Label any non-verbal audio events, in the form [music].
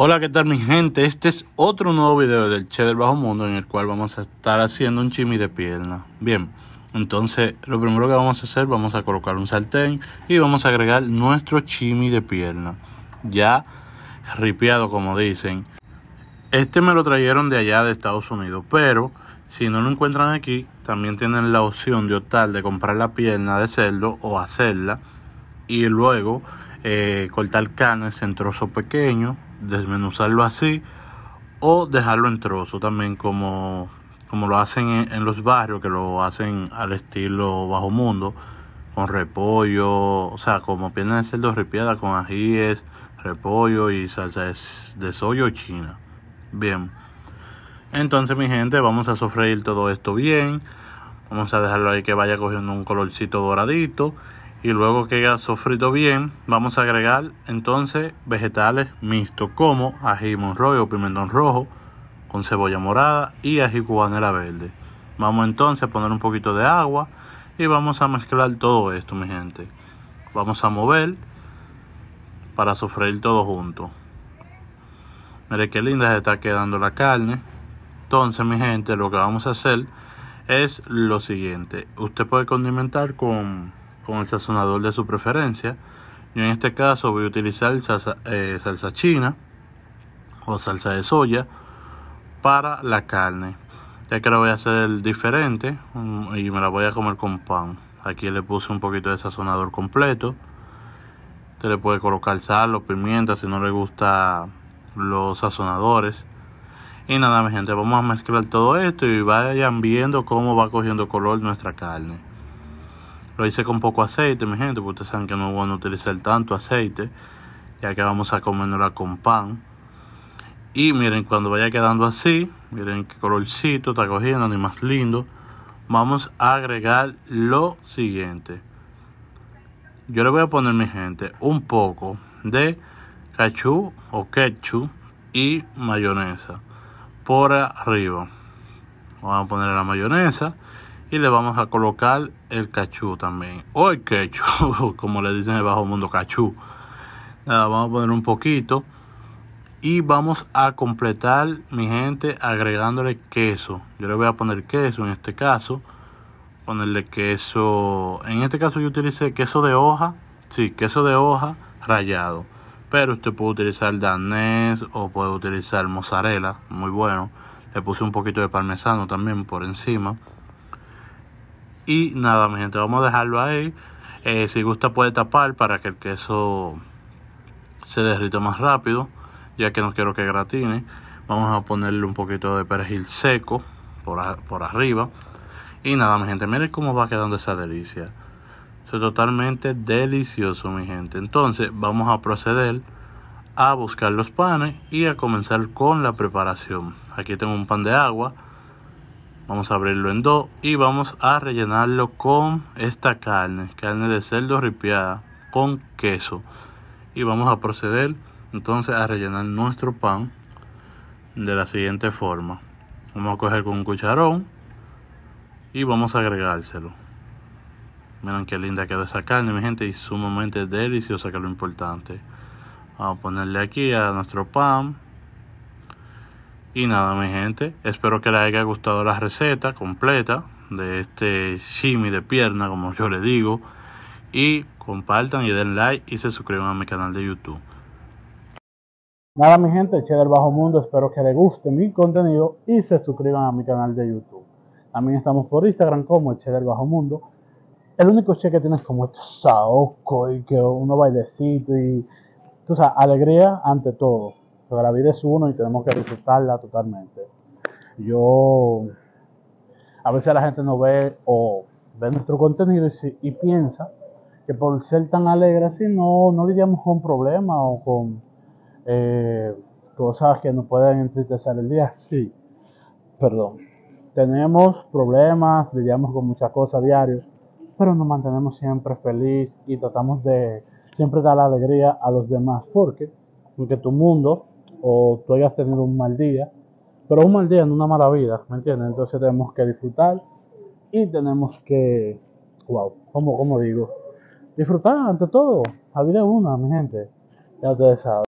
Hola, ¿qué tal mi gente? Este es otro nuevo video del Che del Bajo Mundo en el cual vamos a estar haciendo un chimi de pierna. Bien, entonces lo primero que vamos a hacer, vamos a colocar un sartén y vamos a agregar nuestro chimi de pierna. Ya ripiado como dicen. Este me lo trajeron de allá de Estados Unidos, pero si no lo encuentran aquí, también tienen la opción de optar de comprar la pierna de cerdo o hacerla y luego eh, cortar canes en trozos pequeños, desmenuzarlo así o dejarlo en trozo también como, como lo hacen en, los barrios, que lo hacen al estilo bajo mundo, con repollo, o sea, como piensan de dos ripiada con ajíes, repollo y salsa de, de soyo china. Bien. Entonces mi gente, vamos a sofreír todo esto bien. Vamos a dejarlo ahí que vaya cogiendo un colorcito doradito y luego que haya sofrito bien, vamos a agregar entonces vegetales mixtos como ají o pimentón rojo con cebolla morada y ají cubanera verde. Vamos entonces a poner un poquito de agua y vamos a mezclar todo esto, mi gente. Vamos a mover para sofreír todo junto. Mire qué linda se está quedando la carne. Entonces, mi gente, lo que vamos a hacer es lo siguiente. Usted puede condimentar con con el sazonador de su preferencia. Yo en este caso voy a utilizar salsa, eh, salsa china o salsa de soya para la carne. Ya que la voy a hacer diferente mm, y me la voy a comer con pan. Aquí le puse un poquito de sazonador completo. Usted le puede colocar sal o pimienta si no le gusta los sazonadores. Y nada, mi gente, vamos a mezclar todo esto y vayan viendo cómo va cogiendo color nuestra carne. Lo hice con poco aceite, mi gente, porque ustedes saben que no es bueno utilizar tanto aceite, ya que vamos a comérnosla con pan. Y miren, cuando vaya quedando así, miren qué colorcito está cogiendo, ni más lindo. Vamos a agregar lo siguiente. Yo le voy a poner, mi gente, un poco de cachú o ketchup y mayonesa por arriba. Vamos a poner la mayonesa y le vamos a colocar el cachú también o el quechu [laughs] como le dicen en el bajo mundo cachú Nada, vamos a poner un poquito y vamos a completar mi gente agregándole queso yo le voy a poner queso en este caso ponerle queso en este caso yo utilicé queso de hoja sí queso de hoja rallado pero usted puede utilizar danés o puede utilizar mozzarella muy bueno le puse un poquito de parmesano también por encima y nada, mi gente, vamos a dejarlo ahí. Eh, si gusta puede tapar para que el queso se derrita más rápido, ya que no quiero que gratine. Vamos a ponerle un poquito de perejil seco por, por arriba. Y nada, mi gente, miren cómo va quedando esa delicia. Es totalmente delicioso, mi gente. Entonces, vamos a proceder a buscar los panes y a comenzar con la preparación. Aquí tengo un pan de agua vamos a abrirlo en dos y vamos a rellenarlo con esta carne carne de cerdo ripiada con queso y vamos a proceder entonces a rellenar nuestro pan de la siguiente forma vamos a coger con un cucharón y vamos a agregárselo miren qué linda quedó esa carne mi gente y sumamente deliciosa que es lo importante vamos a ponerle aquí a nuestro pan y nada mi gente, espero que les haya gustado la receta completa de este shimmy de pierna como yo le digo. Y compartan y den like y se suscriban a mi canal de YouTube. Nada mi gente, Che del Bajo Mundo, espero que les guste mi contenido y se suscriban a mi canal de YouTube. También estamos por Instagram como Che del Bajo Mundo. El único che que tienes como este saoco y que uno bailecito y, tú sabes, alegría ante todo. Pero la vida es uno y tenemos que disfrutarla totalmente. Yo, a veces la gente no ve o ve nuestro contenido y, piensa que por ser tan alegre así no, no lidiamos con problemas o con eh, cosas que nos pueden entristecer el día. Sí, perdón. Tenemos problemas, lidiamos con muchas cosas diarias, pero nos mantenemos siempre feliz y tratamos de siempre dar alegría a los demás, porque aunque tu mundo o tú hayas tenido un mal día, pero un mal día no una mala vida, ¿me entiendes? Entonces tenemos que disfrutar y tenemos que, wow, cómo, digo, disfrutar ante todo, la vida una, mi gente, ya ustedes